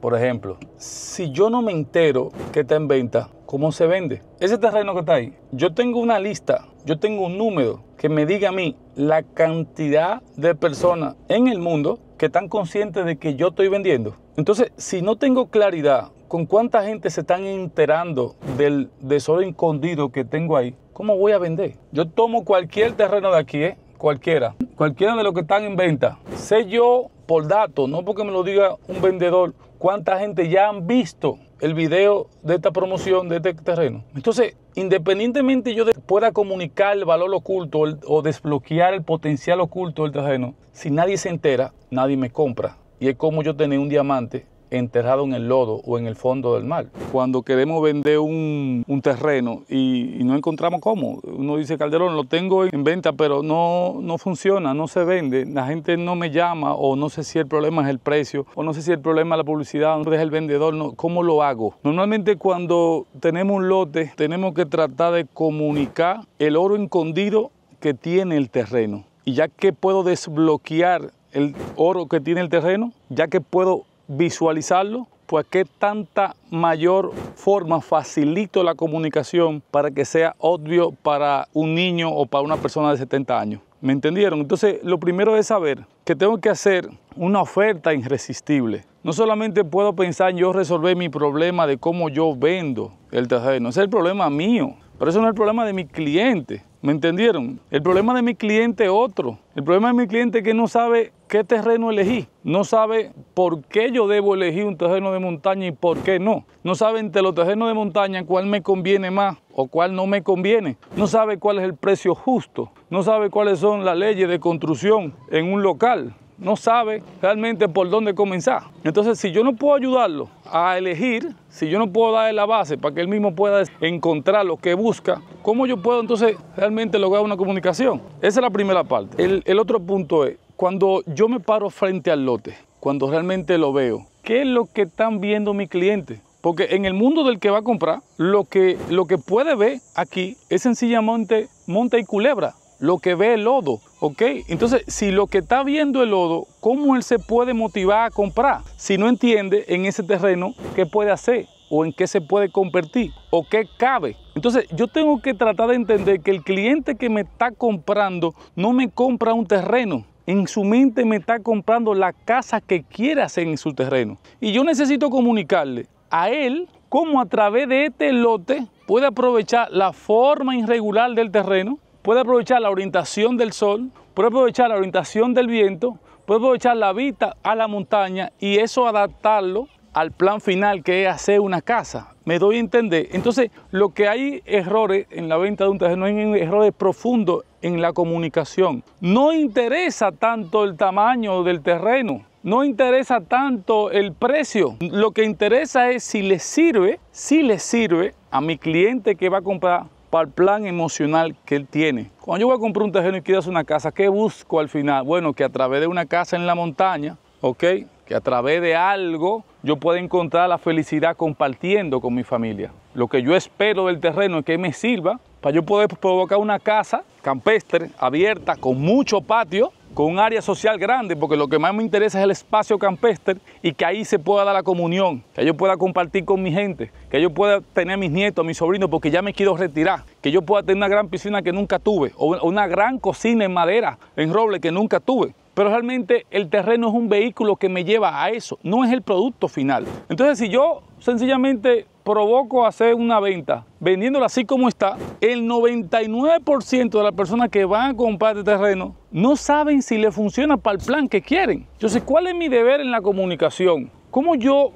Por ejemplo, si yo no me entero que está en venta, ¿cómo se vende? Ese terreno que está ahí, yo tengo una lista, yo tengo un número que me diga a mí la cantidad de personas en el mundo que están conscientes de que yo estoy vendiendo. Entonces, si no tengo claridad con cuánta gente se están enterando del tesoro escondido que tengo ahí, ¿cómo voy a vender? Yo tomo cualquier terreno de aquí, ¿eh? cualquiera, cualquiera de los que están en venta. Sé yo por dato, no porque me lo diga un vendedor cuánta gente ya han visto el video de esta promoción, de este terreno. Entonces, independientemente yo pueda comunicar el valor oculto o desbloquear el potencial oculto del terreno, si nadie se entera, nadie me compra. Y es como yo tener un diamante enterrado en el lodo o en el fondo del mar. Cuando queremos vender un, terreno y, no encontramos cómo, uno dice, Calderón, lo tengo en venta, pero no, no funciona, no se vende, la gente no me llama o no sé si el problema es el precio o no sé si el problema es la publicidad, no es el vendedor, ¿cómo lo hago? Normalmente cuando tenemos un lote tenemos que tratar de comunicar el oro escondido que tiene el terreno. Y ya que puedo desbloquear el oro que tiene el terreno, ya que puedo visualizarlo, pues qué tanta mayor forma facilito la comunicación para que sea obvio para un niño o para una persona de 70 años. ¿Me entendieron? Entonces, lo primero es saber que tengo que hacer una oferta irresistible. No solamente puedo pensar en yo resolver mi problema de cómo yo vendo el terreno, ese es el problema mío, pero eso no es el problema de mi cliente. ¿Me entendieron? El problema de mi cliente es otro. El problema de mi cliente es que no sabe qué terreno elegí. No sabe por qué yo debo elegir un terreno de montaña y por qué no. No sabe entre los terrenos de montaña cuál me conviene más o cuál no me conviene. No sabe cuál es el precio justo. No sabe cuáles son las leyes de construcción en un local no sabe realmente por dónde comenzar. Entonces, si yo no puedo ayudarlo a elegir, si yo no puedo darle la base para que él mismo pueda encontrar lo que busca, ¿cómo yo puedo entonces realmente lograr una comunicación? Esa es la primera parte. El, otro punto es, cuando yo me paro frente al lote, cuando realmente lo veo, ¿qué es lo que están viendo mis clientes? Porque en el mundo del que va a comprar, lo que, lo que puede ver aquí es sencillamente monta y culebra lo que ve el lodo, ¿ok? Entonces, si lo que está viendo el lodo, ¿cómo él se puede motivar a comprar? Si no entiende en ese terreno qué puede hacer o en qué se puede convertir o qué cabe. Entonces yo tengo que tratar de entender que el cliente que me está comprando no me compra un terreno. En su mente me está comprando la casa que quiere hacer en su terreno. Y yo necesito comunicarle a él cómo a través de este lote puede aprovechar la forma irregular del terreno puede aprovechar la orientación del sol, puede aprovechar la orientación del viento, puede aprovechar la vista a la montaña y eso adaptarlo al plan final que es hacer una casa. Me doy a entender. Entonces, lo que hay errores en la venta de un terreno, hay errores profundos en la comunicación. No interesa tanto el tamaño del terreno, no interesa tanto el precio. Lo que interesa es si le sirve, si le sirve a mi cliente que va a comprar para el plan emocional que él tiene. Cuando yo voy a comprar un terreno y quiero hacer una casa, ¿qué busco al final? Bueno, que a través de una casa en la montaña, ¿ok? Que a través de algo yo pueda encontrar la felicidad compartiendo con mi familia. Lo que yo espero del terreno es que me sirva para yo poder provocar una casa campestre, abierta, con mucho patio, con un área social grande, porque lo que más me interesa es el espacio campestre y que ahí se pueda dar la comunión, que yo pueda compartir con mi gente, que yo pueda tener a mis nietos, a mis sobrinos, porque ya me quiero retirar, que yo pueda tener una gran piscina que nunca tuve, o una gran cocina en madera, en roble que nunca tuve. Pero realmente el terreno es un vehículo que me lleva a eso, no es el producto final. Entonces si yo sencillamente provoco hacer una venta, vendiéndola así como está, el 99% de las personas que van a comprar este terreno no saben si le funciona para el plan que quieren. yo sé ¿cuál es mi deber en la comunicación? ¿Cómo yo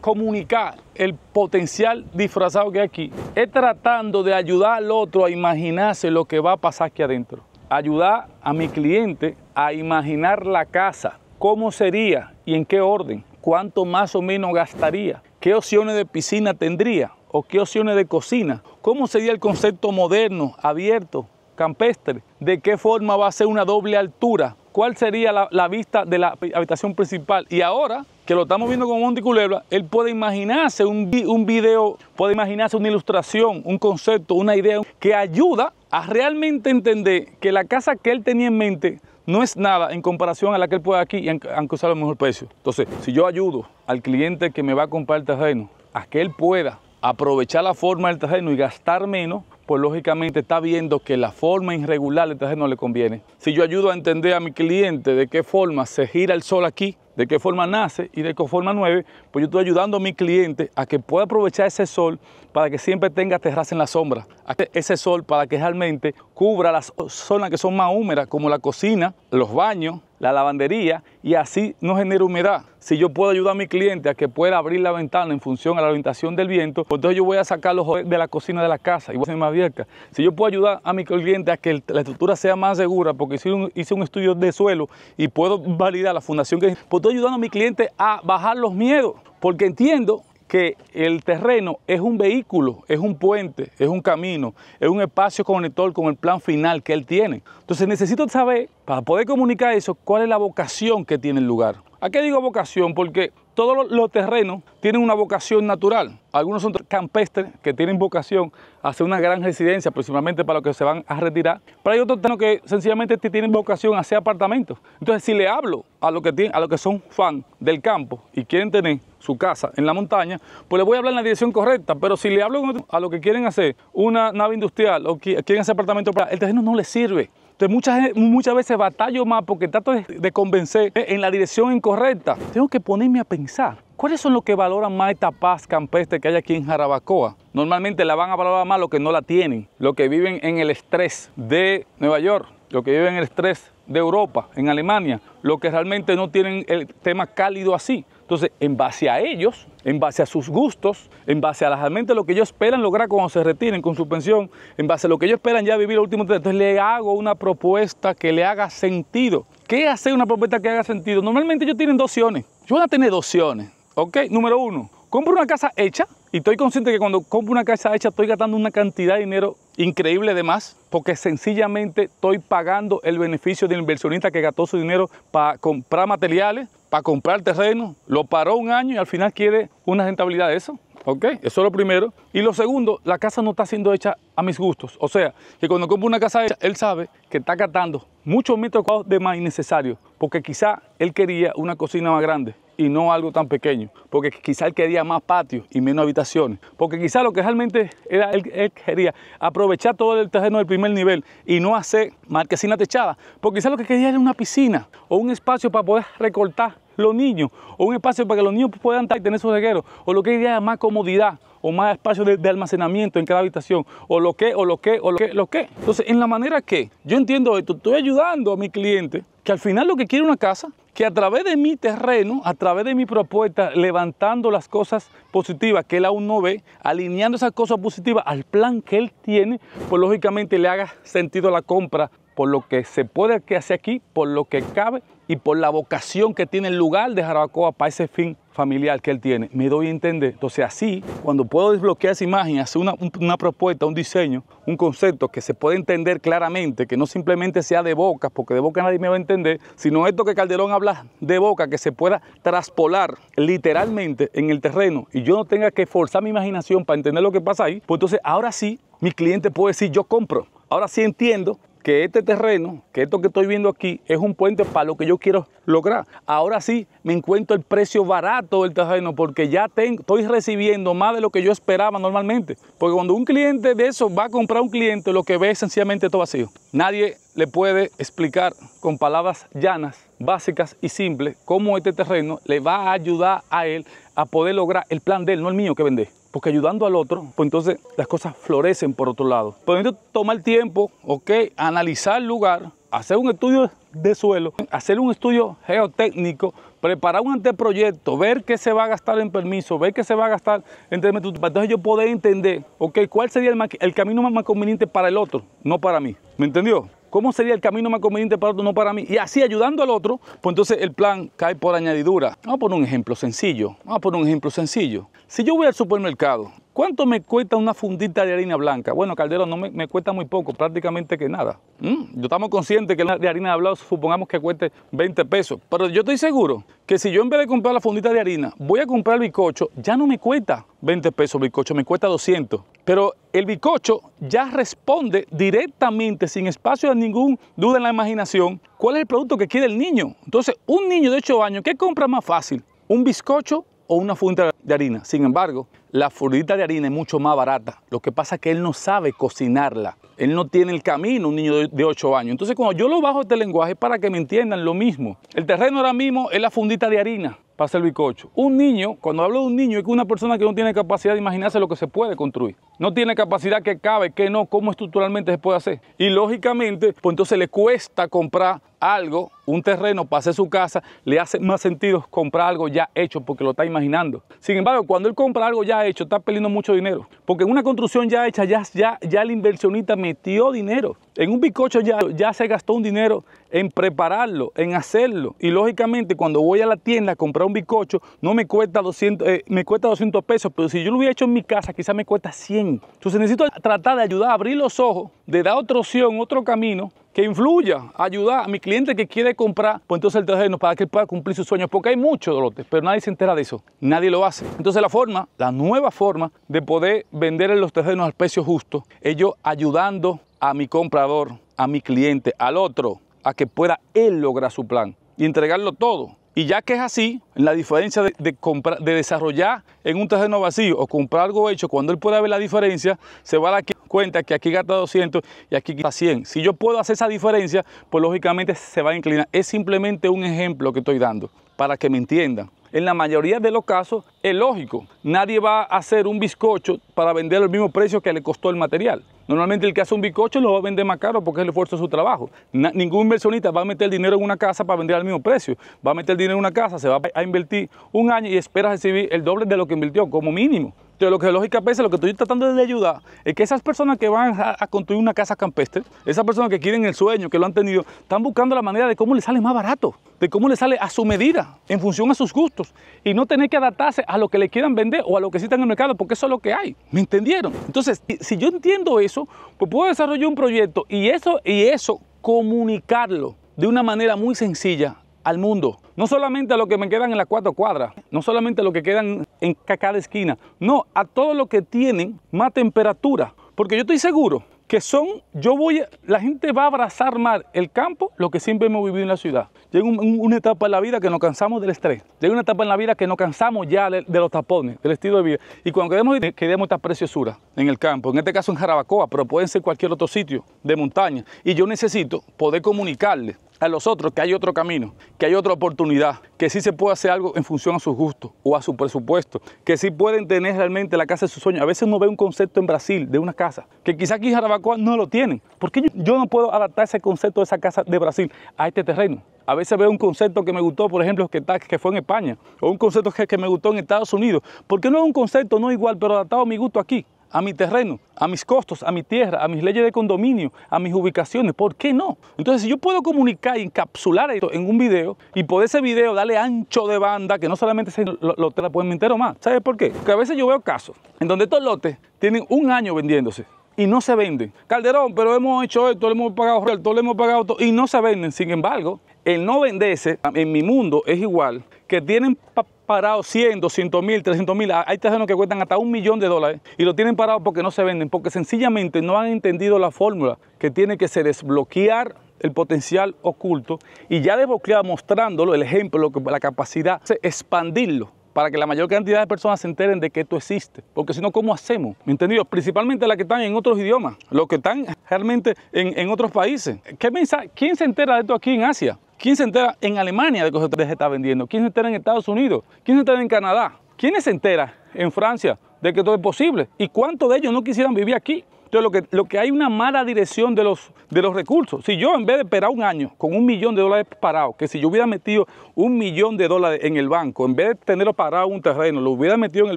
comunicar el potencial disfrazado que hay aquí? Es tratando de ayudar al otro a imaginarse lo que va a pasar aquí adentro. Ayudar a mi cliente a imaginar la casa, cómo sería y en qué orden cuánto más o menos gastaría, qué opciones de piscina tendría o qué opciones de cocina, cómo sería el concepto moderno, abierto, campestre, de qué forma va a ser una doble altura, cuál sería la, vista de la habitación principal. Y ahora que lo estamos viendo con Monte él puede imaginarse un video, puede imaginarse una ilustración, un concepto, una idea que ayuda a realmente entender que la casa que él tenía en mente no es nada en comparación a la que él puede aquí y han cruzado el mejor precio. Entonces, si yo ayudo al cliente que me va a comprar el terreno a que él pueda aprovechar la forma del terreno y gastar menos, pues lógicamente está viendo que la forma irregular del terreno le conviene. Si yo ayudo a entender a mi cliente de qué forma se gira el sol aquí, de qué forma nace y de qué forma nueve, pues yo estoy ayudando a mi cliente a que pueda aprovechar ese sol para que siempre tenga terraza en la sombra, ese sol para que realmente cubra las zonas que son más húmedas, como la cocina, los baños, la lavandería, y así no genera humedad. Si yo puedo ayudar a mi cliente a que pueda abrir la ventana en función a la orientación del viento, pues entonces yo voy a sacar los de la cocina de la casa y voy a hacer más abierta. Si yo puedo ayudar a mi cliente a que la estructura sea más segura, porque hice un, hice un estudio de suelo y puedo validar la fundación que pues estoy ayudando a mi cliente a bajar los miedos, porque entiendo que el terreno es un vehículo, es un puente, es un camino, es un espacio conector con el plan final que él tiene. Entonces necesito saber, para poder comunicar eso, cuál es la vocación que tiene el lugar. ¿A qué digo vocación? Porque todos los terrenos tienen una vocación natural. Algunos son campestres que tienen vocación a hacer una gran residencia, principalmente para los que se van a retirar. Pero hay otros terrenos que sencillamente tienen vocación a hacer apartamentos. Entonces, si le hablo a los que, a que son fan del campo y quieren tener su casa en la montaña, pues le voy a hablar en la dirección correcta. Pero si le hablo a los que quieren hacer una nave industrial o quieren hacer apartamentos, el terreno no les sirve. Entonces muchas, muchas veces batallo más porque trato de, de convencer e-, en la dirección incorrecta. Tengo que ponerme a pensar. ¿Cuáles son los que valoran más esta paz campestre que hay aquí en Jarabacoa? Normalmente la van a valorar más los que no la tienen, los que viven en el estrés de Nueva York, los que viven en el estrés de Europa, en Alemania, los que realmente no tienen el tema cálido así. Entonces, en base a ellos, en base a sus gustos, en base a realmente lo que ellos esperan lograr cuando se retiren con su pensión, en base a lo que ellos esperan ya vivir el último tiempo. Entonces le hago una propuesta que le haga sentido. ¿Qué hacer una propuesta que haga sentido? Normalmente ellos tienen dos opciones. Yo voy a tener dos opciones. ¿Ok? Número uno, compro una casa hecha y estoy consciente que cuando compro una casa hecha estoy gastando una cantidad de dinero increíble de más, porque sencillamente estoy pagando el beneficio del inversionista que gastó su dinero para comprar materiales, para comprar terreno, lo paró un año y al final quiere una rentabilidad de eso. ¿Ok? Eso es lo primero. Y lo segundo, la casa no está siendo hecha a mis gustos. O sea, que cuando compro una casa hecha, él sabe que está gastando muchos metros cuadrados de más innecesario. Porque quizá él quería una cocina más grande y no algo tan pequeño. Porque quizá él quería más patio y menos habitaciones. Porque quizá lo que realmente era él, quería aprovechar todo el terreno del primer nivel y no hacer marquesina techada. Porque quizá lo que quería era una piscina o un espacio para poder recortar los niños, o un espacio para que los niños puedan estar y tener sus regueros, o lo que idea más comodidad, o más espacio de, almacenamiento en cada habitación, o lo que, o lo que, o lo que, lo que. Entonces, en la manera que yo entiendo esto, estoy ayudando a mi cliente, que al final lo que quiere una casa, que a través de mi terreno, a través de mi propuesta, levantando las cosas positivas que él aún no ve, alineando esas cosas positivas al plan que él tiene, pues lógicamente le haga sentido la compra por lo que se puede hacer aquí, por lo que cabe y por la vocación que tiene el lugar de Jarabacoa para ese fin familiar que él tiene. Me doy a entender. Entonces así, cuando puedo desbloquear esa imagen, hacer una, propuesta, un diseño, un concepto que se pueda entender claramente, que no simplemente sea de boca, porque de boca nadie me va a entender, sino esto que Calderón habla de boca, que se pueda traspolar literalmente en el terreno y yo no tenga que forzar mi imaginación para entender lo que pasa ahí, pues entonces ahora sí mi cliente puede decir yo compro. Ahora sí entiendo que este terreno, que esto que estoy viendo aquí, es un puente para lo que yo quiero lograr. Ahora sí, me encuentro el precio barato del terreno porque ya estoy recibiendo más de lo que yo esperaba normalmente. Porque cuando un cliente de eso va a comprar un cliente, lo que ve es sencillamente todo vacío. Nadie le puede explicar con palabras llanas, básicas y simples cómo este terreno le va a ayudar a él a poder lograr el plan de él, no el mío que vende. Porque ayudando al otro, pues entonces las cosas florecen por otro lado. Podemos tomar el tiempo, ok, analizar el lugar, hacer un estudio de suelo, hacer un estudio geotécnico, preparar un anteproyecto, ver qué se va a gastar en permiso, ver qué se va a gastar en términos para entonces yo poder entender, ok, cuál sería el, camino más conveniente para el otro, no para mí. ¿Me entendió? ¿Cómo sería el camino más conveniente para otro, no para mí? Y así ayudando al otro, pues entonces el plan cae por añadidura. Vamos a poner un ejemplo sencillo. Vamos a poner un ejemplo sencillo. Si yo voy al supermercado ¿Cuánto me cuesta una fundita de harina blanca? Bueno, Caldero, no me, cuesta muy poco, prácticamente que nada. Mm, yo estamos conscientes que la de harina de supongamos que cueste 20 pesos. Pero yo estoy seguro que si yo en vez de comprar la fundita de harina, voy a comprar el bizcocho, ya no me cuesta 20 pesos el bizcocho, me cuesta 200. Pero el bizcocho ya responde directamente, sin espacio de ningún duda en la imaginación, cuál es el producto que quiere el niño. Entonces, un niño de 8 años, ¿qué compra más fácil? ¿Un bizcocho o una fundita de harina. Sin embargo, la fundita de harina es mucho más barata. Lo que pasa es que él no sabe cocinarla. Él no tiene el camino, un niño de 8 años. Entonces, cuando yo lo bajo este lenguaje, para que me entiendan lo mismo. El terreno ahora mismo es la fundita de harina para hacer el bicocho. Un niño, cuando hablo de un niño, es que una persona que no tiene capacidad de imaginarse lo que se puede construir. No tiene capacidad que cabe, que no, cómo estructuralmente se puede hacer. Y lógicamente, pues entonces le cuesta comprar algo, un terreno para hacer su casa, le hace más sentido comprar algo ya hecho porque lo está imaginando. Sin embargo, cuando él compra algo ya hecho, está perdiendo mucho dinero. Porque en una construcción ya hecha, ya, ya, ya el inversionista metió dinero. En un bizcocho ya, ya se gastó un dinero en prepararlo, en hacerlo. Y lógicamente, cuando voy a la tienda a comprar un bizcocho, no me cuesta 200, eh, me cuesta 200 pesos, pero si yo lo hubiera hecho en mi casa, quizás me cuesta 100. Entonces necesito tratar de ayudar a abrir los ojos, de dar otra opción, otro camino, que influya, ayudar a mi cliente que quiere comprar, pues entonces el terreno para que él pueda cumplir sus sueños, porque hay muchos, lotes, pero nadie se entera de eso, nadie lo hace. Entonces la forma, la nueva forma de poder vender en los terrenos al precio justo, ellos ayudando a mi comprador, a mi cliente, al otro, a que pueda él lograr su plan y entregarlo todo. Y ya que es así, la diferencia de, comprar, de desarrollar en un terreno vacío o comprar algo hecho, cuando él pueda ver la diferencia, se va a la aquí cuenta que aquí gasta 200 y aquí gasta 100. Si yo puedo hacer esa diferencia, pues lógicamente se va a inclinar. Es simplemente un ejemplo que estoy dando para que me entiendan. En la mayoría de los casos es lógico. Nadie va a hacer un bizcocho para vender al mismo precio que le costó el material. Normalmente el que hace un bicocho lo va a vender más caro porque es el esfuerzo de su trabajo. ningún inversionista va a meter dinero en una casa para vender al mismo precio. Va a meter dinero en una casa, se va a invertir un año y espera recibir el doble de lo que invirtió como mínimo. Entonces, lo que lógicamente, lo que estoy tratando de ayudar es que esas personas que van a, construir una casa campestre, esas personas que quieren el sueño, que lo han tenido, están buscando la manera de cómo le sale más barato, de cómo le sale a su medida, en función a sus gustos, y no tener que adaptarse a lo que le quieran vender o a lo que exista en el mercado, porque eso es lo que hay. ¿Me entendieron? Entonces, si yo entiendo eso, pues puedo desarrollar un proyecto y eso, y eso comunicarlo de una manera muy sencilla al mundo. No solamente a lo que me quedan en las cuatro cuadras, no solamente a lo que quedan en cada esquina, no, a todo lo que tienen más temperatura. Porque yo estoy seguro que son, yo voy, la gente va a abrazar más el campo, lo que siempre hemos vivido en la ciudad. Llega una etapa en la vida que nos cansamos del estrés, llega una etapa en la vida que nos cansamos ya de, los tapones, del estilo de vida. Y cuando queremos ir, queremos esta preciosura en el campo, en este caso en Jarabacoa, pero pueden ser cualquier otro sitio de montaña. Y yo necesito poder comunicarle a los otros que hay otro camino, que hay otra oportunidad, que sí se puede hacer algo en función a sus gustos o a su presupuesto, que sí pueden tener realmente la casa de sus sueños. A veces uno ve un concepto en Brasil de una casa, que quizá aquí en Jarabacoa no lo tienen. ¿Por qué yo no puedo adaptar ese concepto de esa casa de Brasil a este terreno? A veces veo un concepto que me gustó, por ejemplo, que, que fue en España, o un concepto que, que me gustó en Estados Unidos. ¿Por qué no es un concepto no igual, pero adaptado a mi gusto aquí? a mi terreno, a mis costos, a mi tierra, a mis leyes de condominio, a mis ubicaciones. ¿Por qué no? Entonces, si yo puedo comunicar y encapsular esto en un video y por ese video darle ancho de banda, que no solamente se lo, te la pueden meter o más. ¿Sabes por qué? Porque a veces yo veo casos en donde estos lotes tienen un año vendiéndose y no se venden. Calderón, pero hemos hecho esto, le hemos pagado todo le hemos pagado y no se venden. Sin embargo, el no venderse en mi mundo es igual que tienen parado 100, 200 mil, 300 mil. Hay terrenos que cuestan hasta un millón de dólares y lo tienen parado porque no se venden, porque sencillamente no han entendido la fórmula que tiene que ser desbloquear el potencial oculto y ya desbloqueado mostrándolo, el ejemplo, la capacidad, expandirlo para que la mayor cantidad de personas se enteren de que esto existe. Porque si no, ¿cómo hacemos? ¿Me Principalmente las que están en otros idiomas, los que están realmente en, otros países. ¿Qué mensaje? ¿Quién se entera de esto aquí en Asia? ¿Quién se entera en Alemania de que que se está vendiendo? ¿Quién se entera en Estados Unidos? ¿Quién se entera en Canadá? ¿Quién se entera en Francia de que todo es posible? ¿Y cuántos de ellos no quisieran vivir aquí? Entonces, lo que, lo que hay una mala dirección de los, de los recursos. Si yo, en vez de esperar un año con un millón de dólares parados, que si yo hubiera metido un millón de dólares en el banco, en vez de tenerlo parado un terreno, lo hubiera metido en el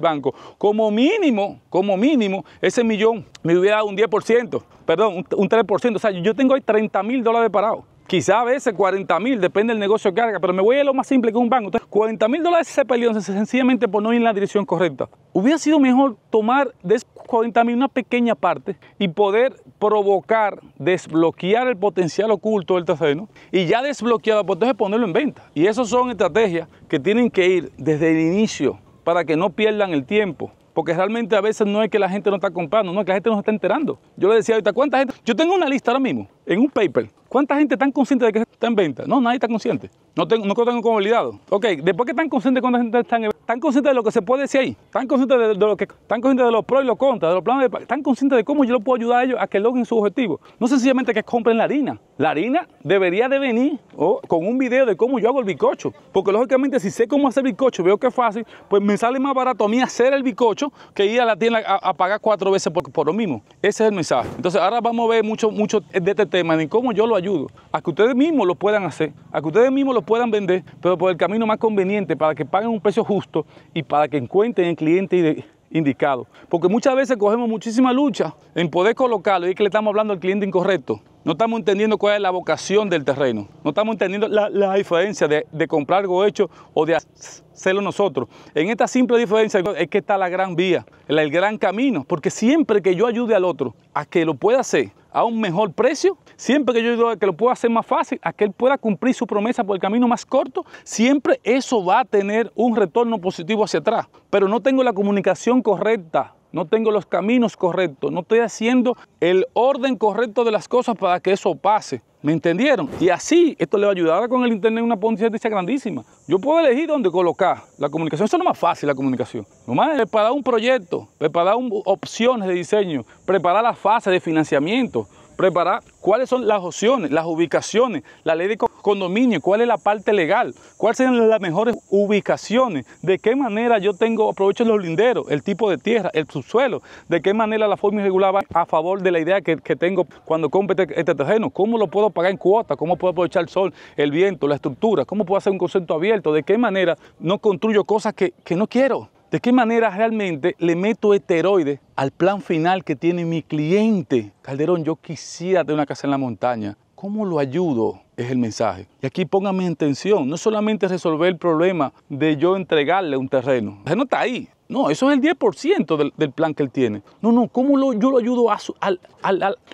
banco, como mínimo, como mínimo, ese millón me hubiera dado un 10%, perdón, un, un 3%. O sea, yo tengo ahí 30 mil dólares parados. Quizá a veces 40 mil, depende del negocio que haga, pero me voy a lo más simple que un banco. Entonces, 40 mil dólares se perdieron sencillamente por no ir en la dirección correcta. Hubiera sido mejor tomar de esos 40 mil una pequeña parte y poder provocar, desbloquear el potencial oculto del terreno y ya desbloqueado, pues entonces ponerlo en venta. Y esas son estrategias que tienen que ir desde el inicio para que no pierdan el tiempo porque realmente a veces no es que la gente no está comprando, no, es que la gente no se está enterando. Yo le decía ahorita, ¿cuánta gente? Yo tengo una lista ahora mismo, en un paper. ¿Cuánta gente está consciente de que está en venta? No, nadie está consciente. No, tengo, no tengo como olvidado. Ok, después que están conscientes de cuánta gente está en venta, están conscientes de lo que se puede decir ahí, están conscientes de, lo que, están conscientes de los pros y los contras, de los planes, de, están conscientes de cómo yo lo puedo ayudar a ellos a que logren su objetivo. No sencillamente que compren la harina. La harina debería de venir con un video de cómo yo hago el bicocho. porque lógicamente si sé cómo hacer bicocho, veo que es fácil, pues me sale más barato a mí hacer el bicocho que ir a la tienda a, pagar cuatro veces por, por, lo mismo. Ese es el mensaje. Entonces ahora vamos a ver mucho, mucho de este tema, de cómo yo lo ayudo, a que ustedes mismos lo puedan hacer, a que ustedes mismos lo puedan vender, pero por el camino más conveniente para que paguen un precio justo y para que encuentren el cliente indicado. Porque muchas veces cogemos muchísima lucha en poder colocarlo y que le estamos hablando al cliente incorrecto. No estamos entendiendo cuál es la vocación del terreno. No estamos entendiendo la, diferencia de, comprar algo hecho o de hacerlo nosotros. En esta simple diferencia es que está la gran vía, el gran camino. Porque siempre que yo ayude al otro a que lo pueda hacer, a un mejor precio. Siempre que yo digo que lo pueda hacer más fácil, a que él pueda cumplir su promesa por el camino más corto, siempre eso va a tener un retorno positivo hacia atrás. Pero no tengo la comunicación correcta no tengo los caminos correctos, no estoy haciendo el orden correcto de las cosas para que eso pase. ¿Me entendieron? Y así esto le va a ayudar con el Internet una potencia grandísima. Yo puedo elegir dónde colocar la comunicación. Eso es lo más fácil, la comunicación. Nomás preparar un proyecto, preparar opciones de diseño, preparar la fase de financiamiento, preparar cuáles son las opciones, las ubicaciones, la ley de condominio, cuál es la parte legal, cuáles son las mejores ubicaciones, de qué manera yo tengo, aprovecho los linderos, el tipo de tierra, el subsuelo, de qué manera la forma irregular va a favor de la idea que, tengo cuando compre este, este, terreno, cómo lo puedo pagar en cuotas, cómo puedo aprovechar el sol, el viento, la estructura, cómo puedo hacer un concepto abierto, de qué manera no construyo cosas que, que no quiero. ¿De qué manera realmente le meto heteroides al plan final que tiene mi cliente? Calderón, yo quisiera tener una casa en la montaña. ¿Cómo lo ayudo? Es el mensaje. Y aquí ponga mi intención. No solamente resolver el problema de yo entregarle un terreno. El terreno está ahí. No, eso es el 10% del, plan que él tiene. No, no, ¿cómo yo lo ayudo a,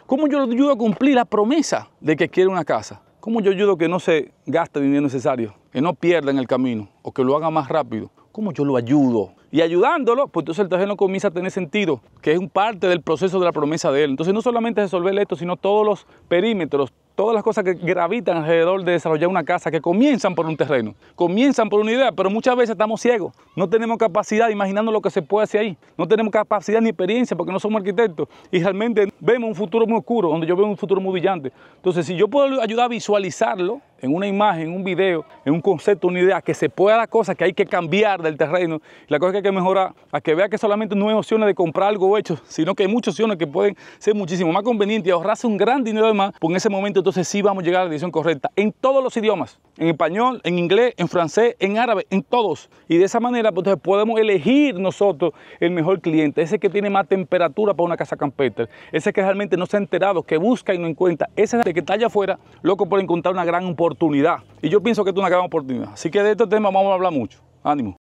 ¿cómo yo lo ayudo a cumplir la promesa de que quiere una casa? ¿Cómo yo ayudo que no se gaste dinero necesario? Que no pierda en el camino o que lo haga más rápido. ¿Cómo yo lo ayudo? y ayudándolo, pues entonces el terreno comienza a tener sentido, que es un parte del proceso de la promesa de él. Entonces no solamente resolver esto, sino todos los perímetros, todas las cosas que gravitan alrededor de desarrollar una casa, que comienzan por un terreno, comienzan por una idea, pero muchas veces estamos ciegos, no tenemos capacidad imaginando lo que se puede hacer ahí, no tenemos capacidad ni experiencia porque no somos arquitectos y realmente vemos un futuro muy oscuro, donde yo veo un futuro muy brillante. Entonces, si yo puedo ayudar a visualizarlo en una imagen, en un video, en un concepto, una idea, que se pueda dar cosas, que hay que cambiar del terreno, la cosa que hay que que mejorar, a que vea que solamente no hay opciones de comprar algo hecho, sino que hay muchas opciones que pueden ser muchísimo más convenientes y ahorrarse un gran dinero además, pues en ese momento entonces sí vamos a llegar a la decisión correcta en todos los idiomas, en español, en inglés, en francés, en árabe, en todos. Y de esa manera pues, entonces podemos elegir nosotros el mejor cliente, ese que tiene más temperatura para una casa campestre, ese que realmente no se ha enterado, que busca y no encuentra, ese que está allá afuera, loco por encontrar una gran oportunidad. Y yo pienso que es una gran oportunidad. Así que de este tema vamos a hablar mucho. Ánimo.